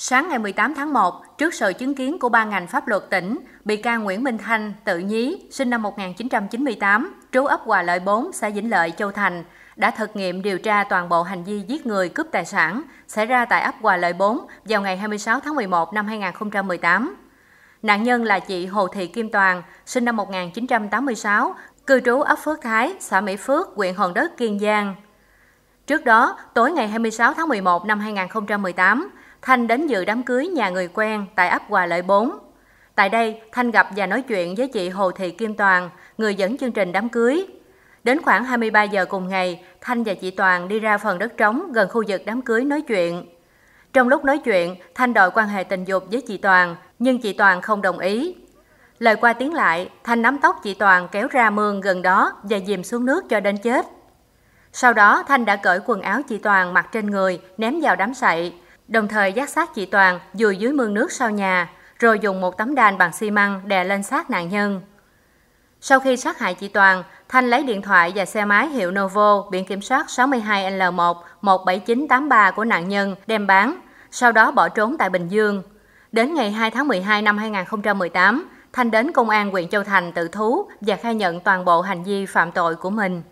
Sáng ngày 18 tháng 1, trước sự chứng kiến của ba ngành pháp luật tỉnh, bị can Nguyễn Minh Thanh, tự nhí, sinh năm 1998, trú ấp Hòa Lợi 4, xã Vĩnh Lợi, Châu Thành, đã thực nghiệm điều tra toàn bộ hành vi giết người cướp tài sản xảy ra tại ấp Hòa Lợi 4 vào ngày 26 tháng 11 năm 2018. Nạn nhân là chị Hồ Thị Kim Toàn, sinh năm 1986, cư trú ấp Phước Thái, xã Mỹ Phước, huyện Hòn Đất, Kiên Giang. Trước đó, tối ngày 26 tháng 11 năm 2018, Thanh đến dự đám cưới nhà người quen tại ấp Hòa Lợi 4. Tại đây, Thanh gặp và nói chuyện với chị Hồ Thị Kim Toàn, người dẫn chương trình đám cưới. Đến khoảng 23 giờ cùng ngày, Thanh và chị Toàn đi ra phần đất trống gần khu vực đám cưới nói chuyện. Trong lúc nói chuyện, Thanh đòi quan hệ tình dục với chị Toàn, nhưng chị Toàn không đồng ý. Lời qua tiếng lại, Thanh nắm tóc chị Toàn kéo ra mương gần đó và dìm xuống nước cho đến chết. Sau đó, Thanh đã cởi quần áo chị Toàn mặc trên người, ném vào đám sậy, Đồng thời giác sát chị Toàn dùi dưới mương nước sau nhà, rồi dùng một tấm đàn bằng xi măng đè lên xác nạn nhân. Sau khi sát hại chị Toàn, Thanh lấy điện thoại và xe máy hiệu Novo biển kiểm soát 62L1 17983 của nạn nhân đem bán, sau đó bỏ trốn tại Bình Dương. Đến ngày 2 tháng 12 năm 2018, Thanh đến công an huyện Châu Thành tự thú và khai nhận toàn bộ hành vi phạm tội của mình.